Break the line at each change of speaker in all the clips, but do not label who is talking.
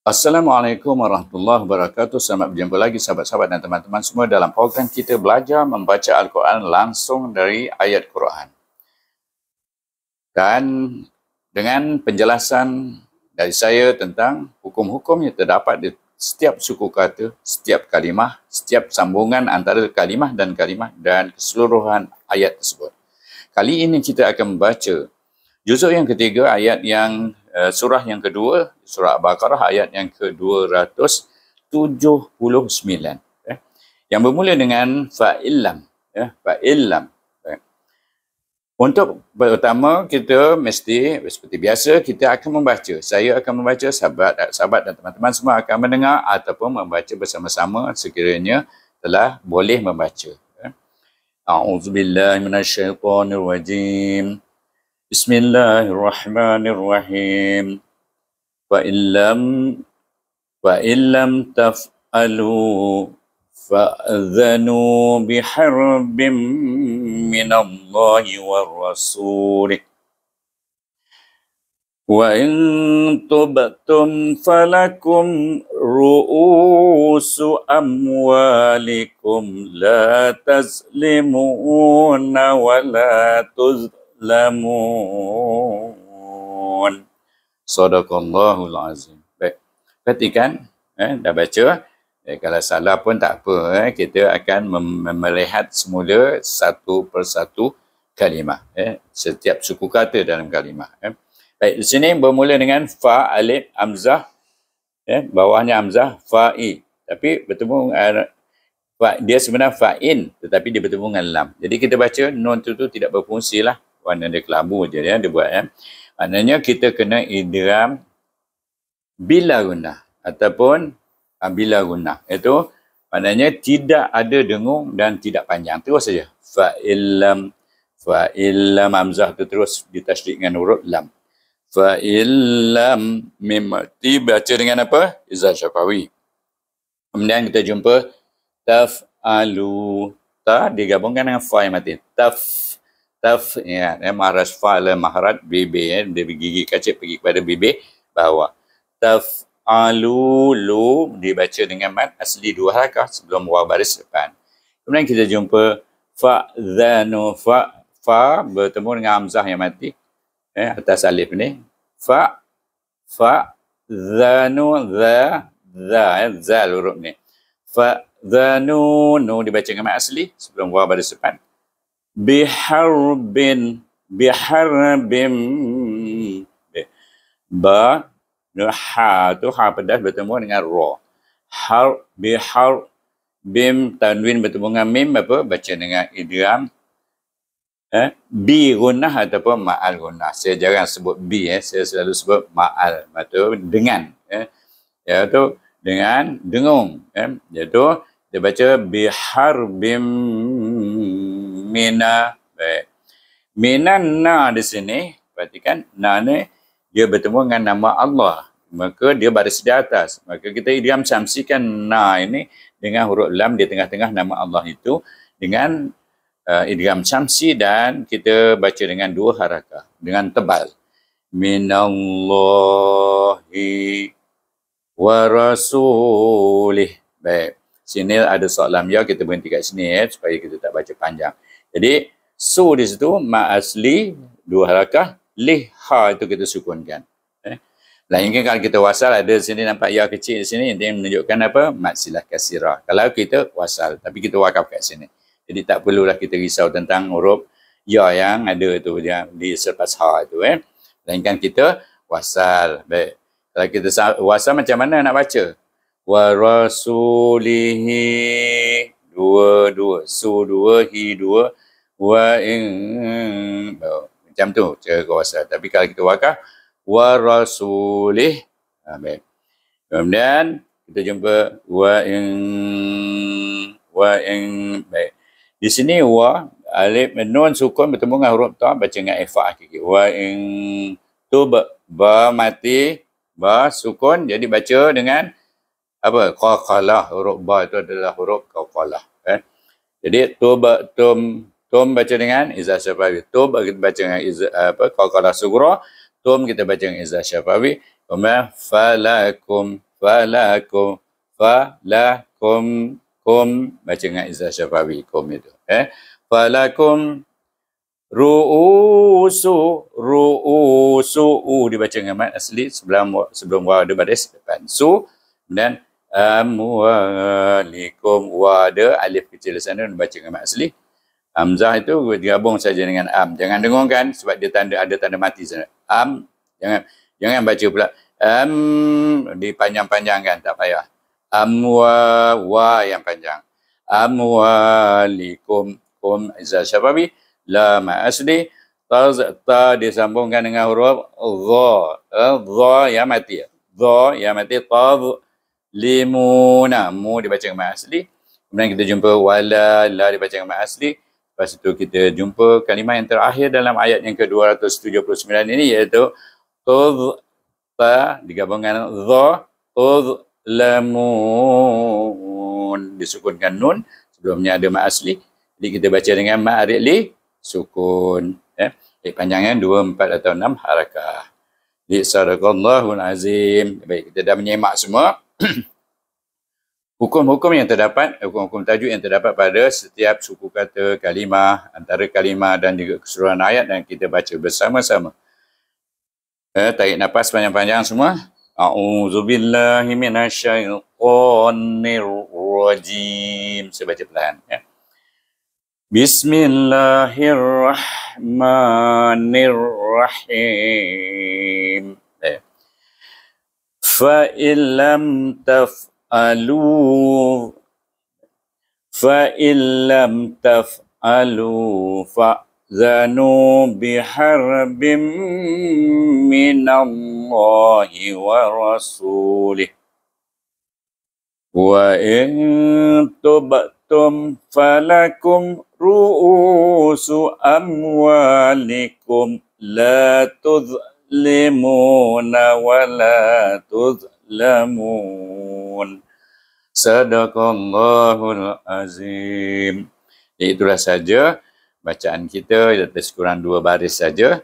Assalamualaikum warahmatullahi wabarakatuh. Selamat berjumpa lagi sahabat-sahabat dan teman-teman semua dalam program kita belajar membaca Al-Quran langsung dari ayat Quran. Dan dengan penjelasan dari saya tentang hukum-hukum yang terdapat di setiap suku kata, setiap kalimah, setiap sambungan antara kalimah dan kalimah dan keseluruhan ayat tersebut. Kali ini kita akan membaca juzuk yang ketiga ayat yang Eh, surah yang kedua, surah Al-Baqarah ayat yang ke-279. Ya. Eh, yang bermula dengan fa'illam. Ya. Fa'illam. Ya. Untuk pertama, kita mesti seperti biasa, kita akan membaca. Saya akan membaca, sahabat, sahabat dan teman-teman semua akan mendengar ataupun membaca bersama-sama sekiranya telah boleh membaca. Ya. A'udzubillahiminasyaitanirrajim. wajim. بسم الله الرحمن الرحيم وإن لم وإن لم تفعلوا فأذنوا بحرب من الله والرسول وإن تبتم فلكم رؤوس أموالكم لا تسلمون ولا تظلمون ta'lamun. Sadaqallahul azim. Baik. Perhatikan, eh, dah baca. Eh, kalau salah pun tak apa. Eh. Kita akan mem- melihat semula satu persatu kalimah. Eh. Setiap suku kata dalam kalimah. Eh. Baik, di sini bermula dengan fa alif amzah. Eh, bawahnya amzah fa'i. Tapi bertemu uh, dia sebenarnya fa'in tetapi dia bertemu dengan lam. Jadi kita baca non tu tu tidak berfungsi lah mana dia kelabu je ya, dia buat ya. Maknanya kita kena idram bila runah ataupun bila guna. Ah, Itu maknanya tidak ada dengung dan tidak panjang. Terus saja. Fa illam fa tu terus ditasydid dengan huruf lam. Fa illam baca dengan apa? Izzah Syafawi. Kemudian kita jumpa taf alu ta digabungkan dengan fa yang mati. Taf taf ya emah rasfala maharat bibi ya dari gigi kacip pergi kepada bibi bahawa taf alu lu dibaca dengan mat asli dua harakah sebelum wa baris depan kemudian kita jumpa fa zanu fa fa bertemu dengan hamzah yang mati eh atas alif ni fa fa zanu dha dha eh, ya, za huruf ni fa zanu nu dibaca dengan mat asli sebelum wa baris depan biharbin biharbim ba ha tu ha pedas bertemu dengan ra har bihar bim tanwin bertemu dengan mim apa baca dengan idgham eh bi gunnah ataupun ma'al gunnah saya jarang sebut bi eh saya selalu sebut ma'al atau dengan eh iaitu dengan dengung eh iaitu dia baca biharbim mena baik mena na di sini perhatikan na ni dia bertemu dengan nama Allah maka dia baris di atas maka kita idiam samsikan na ini dengan huruf lam di tengah-tengah nama Allah itu dengan uh, idiam samsi dan kita baca dengan dua harakah dengan tebal minallahi wa rasulih baik sini ada soalan ya kita berhenti kat sini ya, supaya kita tak baca panjang jadi so di situ ma asli dua harakah leh ha itu kita sukunkan. Eh, Lain mungkin kalau kita wasal ada di sini nampak ya kecil di sini yang menunjukkan apa? Matsilah kasirah. Kalau kita wasal tapi kita wakaf kat sini. Jadi tak perlulah kita risau tentang huruf ya yang ada itu dia di selepas ha itu eh. Lainkan kita wasal. Baik. Kalau kita wasal macam mana nak baca? Wa rasulihi dua dua su dua hi dua wa in oh, macam tu cara kuasa tapi kalau kita wakaf wa rasulih amin ha, kemudian kita jumpa wa in wa in baik di sini wa alif menun sukun bertemu dengan huruf ta baca dengan ifa kiki wa in tu ba, ba mati ba sukun jadi baca dengan apa qaqalah huruf ba itu adalah huruf qaqalah eh kan? jadi tub tum tum baca dengan izah syafawi tub kita baca dengan izah apa qaqalah sugra tum kita baca dengan izah syafawi umma falakum falakum falakum kum baca dengan izah syafawi kum itu eh falakum ru'usu ru'usu u dibaca dengan mat asli sebelum sebelum wa ada baris depan su dan Amualikum wa ada alif kecil di sana baca dengan Mak Asli. Hamzah itu gabung saja dengan am. Jangan dengungkan sebab dia tanda ada tanda mati sana. Am jangan jangan baca pula. Am dipanjang-panjangkan tak payah. Amwa wa yang panjang. Amualikum kum izah syababi la ma asli Ta ta disambungkan dengan huruf dha. Dha eh, yang mati. Dha yang mati Ta limuna mu dibaca dengan mad asli kemudian kita jumpa wala la dibaca dengan mad asli lepas itu kita jumpa kalimah yang terakhir dalam ayat yang ke-279 ini iaitu tuz ta digabungkan dha tuz lamun disukunkan nun sebelumnya ada mad asli jadi kita baca dengan mad li sukun ya, eh Baik, panjangnya dua, empat atau enam harakah. Di sadaqallahul azim. Baik, kita dah menyemak semua. hukum-hukum yang terdapat, hukum-hukum tajuk yang terdapat pada setiap suku kata, kalimah, antara kalimah dan juga keseluruhan ayat yang kita baca bersama-sama. Eh, tarik nafas panjang-panjang semua. A'udzubillahi minasyaitonir rajim. Saya baca perlahan ya. Bismillahirrahmanirrahim. فإن لم تفعلوا فإن لم تفعلوا فأذنوا بحرب من الله ورسوله وإن تبتم فلكم رؤوس أموالكم لا تذ تظلمون ولا تظلمون صدق الله العظيم itulah saja bacaan kita lebih kurang dua baris saja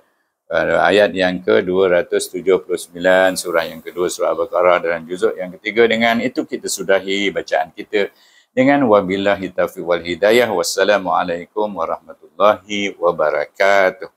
pada ayat yang ke-279 surah yang kedua surah Al-Baqarah dalam juzuk yang ketiga dengan itu kita sudahi bacaan kita dengan wabillahi taufiq wal hidayah wassalamualaikum warahmatullahi wabarakatuh